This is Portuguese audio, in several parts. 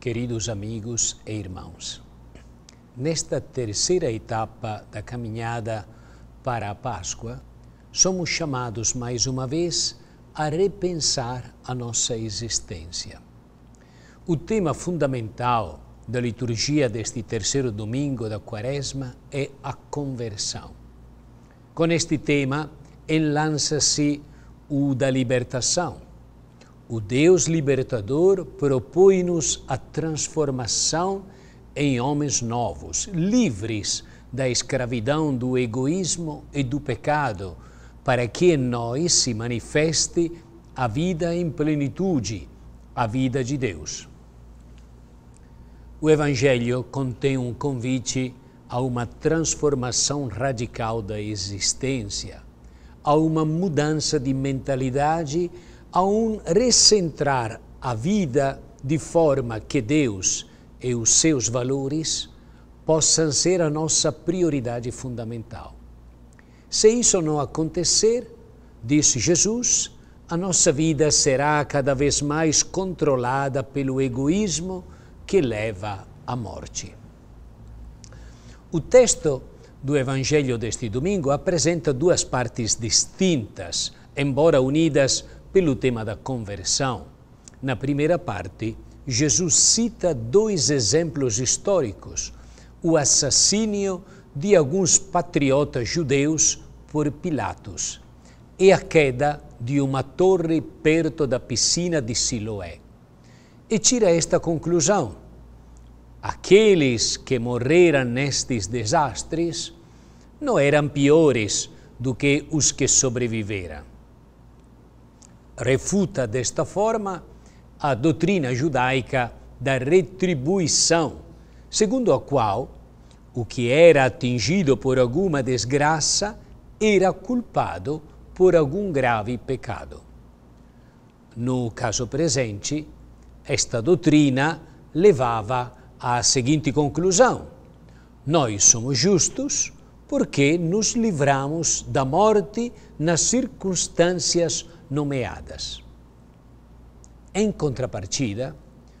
Queridos amigos e irmãos, nesta terceira etapa da caminhada para a Páscoa, somos chamados mais uma vez a repensar a nossa existência. O tema fundamental da liturgia deste terceiro domingo da Quaresma é a conversão. Com este tema, enlança-se o da libertação o Deus libertador propõe-nos a transformação em homens novos, livres da escravidão, do egoísmo e do pecado, para que em nós se manifeste a vida em plenitude, a vida de Deus. O Evangelho contém um convite a uma transformação radical da existência, a uma mudança de mentalidade a um recentrar a vida de forma que Deus e os seus valores possam ser a nossa prioridade fundamental. Se isso não acontecer, disse Jesus, a nossa vida será cada vez mais controlada pelo egoísmo que leva à morte. O texto do Evangelho deste domingo apresenta duas partes distintas, embora unidas pelo tema da conversão, na primeira parte, Jesus cita dois exemplos históricos: o assassínio de alguns patriotas judeus por Pilatos e a queda de uma torre perto da piscina de Siloé. E tira esta conclusão: aqueles que morreram nestes desastres não eram piores do que os que sobreviveram refuta desta forma a doutrina judaica da retribuição, segundo a qual o que era atingido por alguma desgraça era culpado por algum grave pecado. No caso presente, esta doutrina levava à seguinte conclusão: nós somos justos porque nos livramos da morte nas circunstâncias nomeadas. Em contrapartida,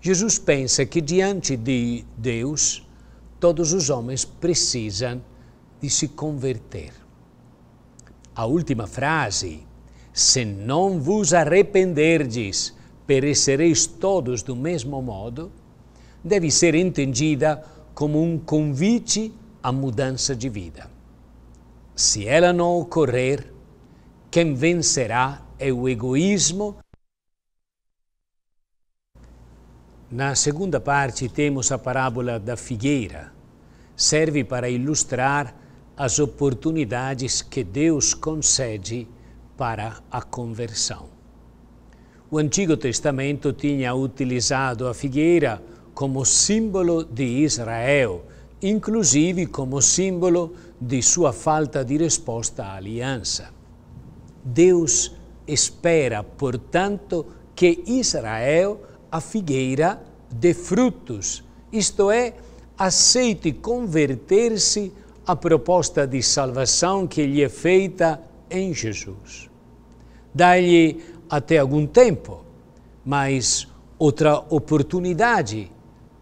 Jesus pensa que diante de Deus, todos os homens precisam de se converter. A última frase, se não vos arrependerdes, perecereis todos do mesmo modo, deve ser entendida como um convite à mudança de vida. Se ela não ocorrer, quem vencerá é o egoísmo. Na segunda parte, temos a parábola da figueira. Serve para ilustrar as oportunidades que Deus concede para a conversão. O Antigo Testamento tinha utilizado a figueira como símbolo de Israel, inclusive como símbolo de sua falta de resposta à aliança. Deus espera, portanto, que Israel a figueira de frutos, isto é, aceite converter-se à proposta de salvação que lhe é feita em Jesus. Dá-lhe até algum tempo, mas outra oportunidade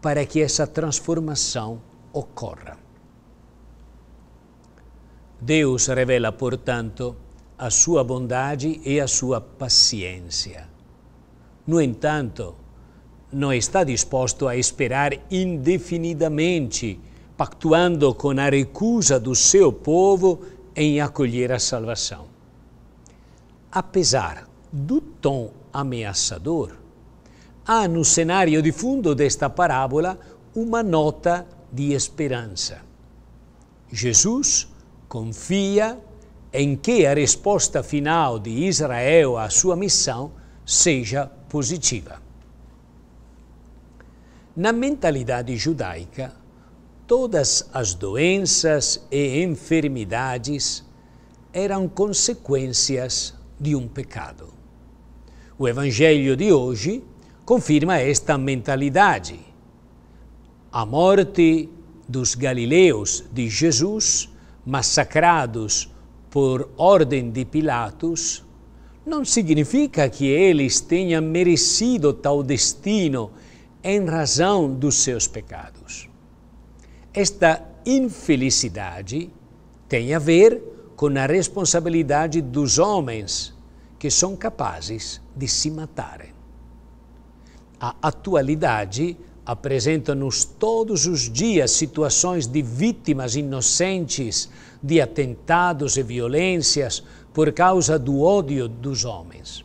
para que essa transformação ocorra. Deus revela, portanto, a sua bondade e a sua paciência. No entanto, não está disposto a esperar indefinidamente, pactuando com a recusa do seu povo em acolher a salvação. Apesar do tom ameaçador, há no cenário de fundo desta parábola uma nota de esperança. Jesus confia em que a resposta final de Israel à sua missão seja positiva. Na mentalidade judaica, todas as doenças e enfermidades eram consequências de um pecado. O Evangelho de hoje confirma esta mentalidade. A morte dos galileus de Jesus, massacrados por ordem de Pilatos, não significa que eles tenham merecido tal destino em razão dos seus pecados. Esta infelicidade tem a ver com a responsabilidade dos homens que são capazes de se matarem. A atualidade apresenta-nos todos os dias situações de vítimas inocentes de atentados e violências por causa do ódio dos homens.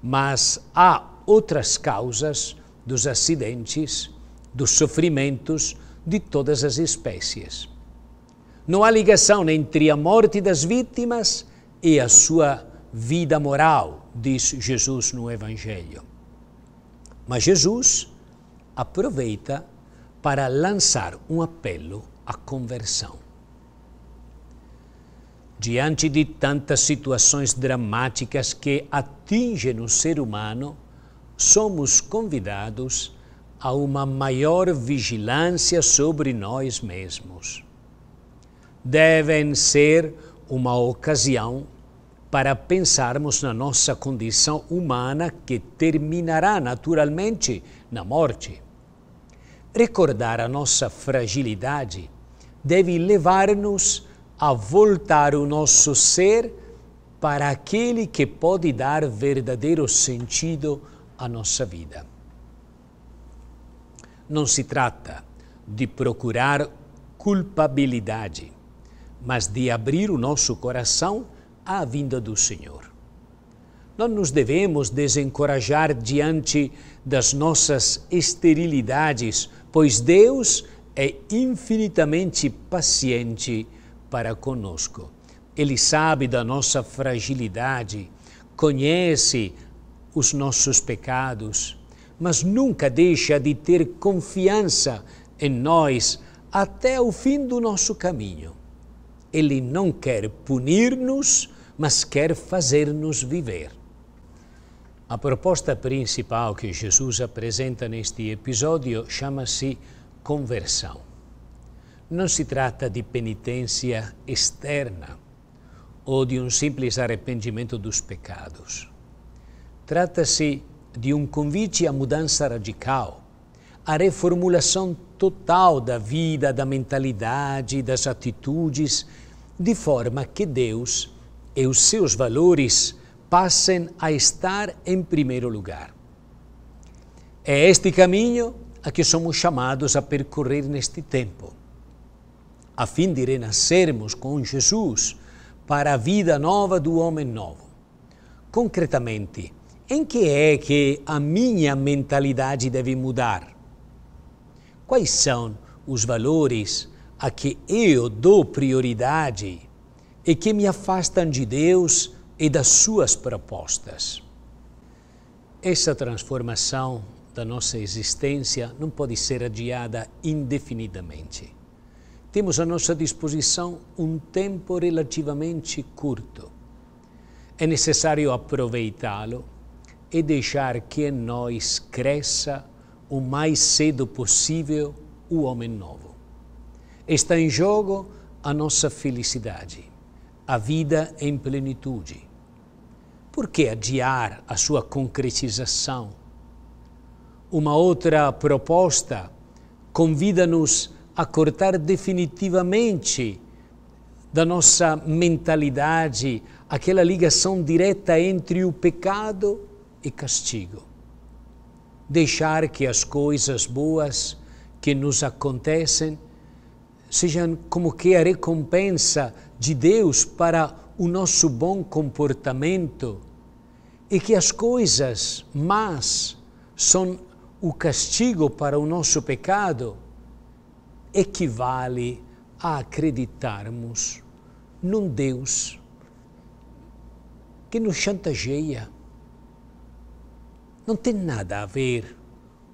Mas há outras causas dos acidentes, dos sofrimentos de todas as espécies. Não há ligação entre a morte das vítimas e a sua vida moral, diz Jesus no Evangelho. Mas Jesus aproveita para lançar um apelo à conversão. Diante de tantas situações dramáticas que atingem o ser humano, somos convidados a uma maior vigilância sobre nós mesmos. Devem ser uma ocasião para pensarmos na nossa condição humana que terminará naturalmente na morte. Recordar a nossa fragilidade deve levar-nos a voltar o nosso ser para aquele que pode dar verdadeiro sentido à nossa vida. Não se trata de procurar culpabilidade, mas de abrir o nosso coração à vinda do Senhor. Não nos devemos desencorajar diante das nossas esterilidades, pois Deus é infinitamente paciente para conosco. Ele sabe da nossa fragilidade, conhece os nossos pecados, mas nunca deixa de ter confiança em nós até o fim do nosso caminho. Ele não quer punir-nos, mas quer fazer-nos viver. A proposta principal que Jesus apresenta neste episódio chama-se conversão. Não se trata de penitência externa ou de um simples arrependimento dos pecados. Trata-se de um convite à mudança radical, à reformulação total da vida, da mentalidade, das atitudes, de forma que Deus e os seus valores passem a estar em primeiro lugar. É este caminho a que somos chamados a percorrer neste tempo, a fim de renascermos com Jesus para a vida nova do homem novo. Concretamente, em que é que a minha mentalidade deve mudar? Quais são os valores a que eu dou prioridade e que me afastam de Deus e das suas propostas. Essa transformação da nossa existência não pode ser adiada indefinidamente. Temos à nossa disposição um tempo relativamente curto. É necessário aproveitá-lo e deixar que em nós cresça o mais cedo possível o homem novo. Está em jogo a nossa felicidade, a vida em plenitude por que adiar a sua concretização? Uma outra proposta convida-nos a cortar definitivamente da nossa mentalidade aquela ligação direta entre o pecado e castigo. Deixar que as coisas boas que nos acontecem sejam como que a recompensa de Deus para o nosso bom comportamento e que as coisas más são o castigo para o nosso pecado, equivale a acreditarmos num Deus que nos chantageia. Não tem nada a ver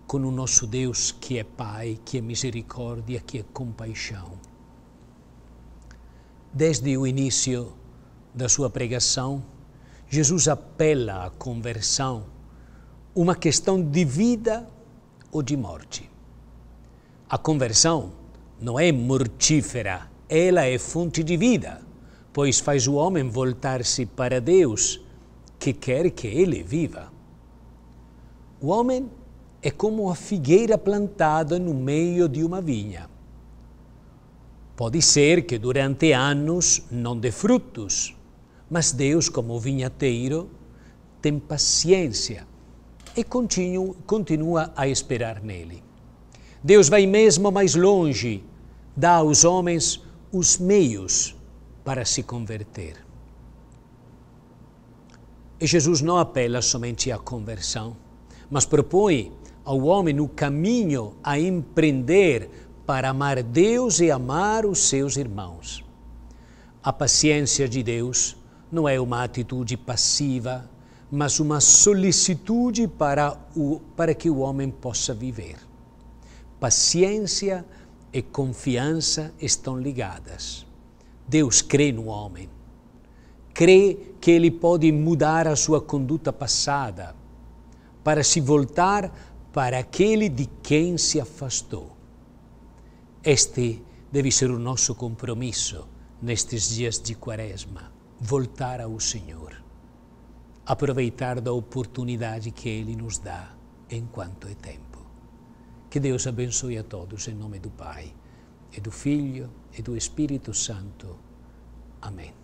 com o nosso Deus que é Pai, que é misericórdia, que é compaixão. Desde o início da sua pregação, Jesus apela à conversão, uma questão de vida ou de morte. A conversão não é mortífera, ela é fonte de vida, pois faz o homem voltar-se para Deus, que quer que ele viva. O homem é como a figueira plantada no meio de uma vinha. Pode ser que durante anos não dê frutos, mas Deus, como vinhateiro, tem paciência e continua a esperar nele. Deus vai mesmo mais longe, dá aos homens os meios para se converter. E Jesus não apela somente à conversão, mas propõe ao homem o caminho a empreender para amar Deus e amar os seus irmãos. A paciência de Deus não é uma atitude passiva, mas uma solicitude para, o, para que o homem possa viver. Paciência e confiança estão ligadas. Deus crê no homem, crê que ele pode mudar a sua conduta passada para se voltar para aquele de quem se afastou. Este deve ser o nosso compromisso nestes dias de Quaresma voltar ao Senhor, aproveitar da oportunidade que Ele nos dá enquanto é tempo. Que Deus abençoe a todos em nome do Pai, e do Filho e do Espírito Santo. Amém.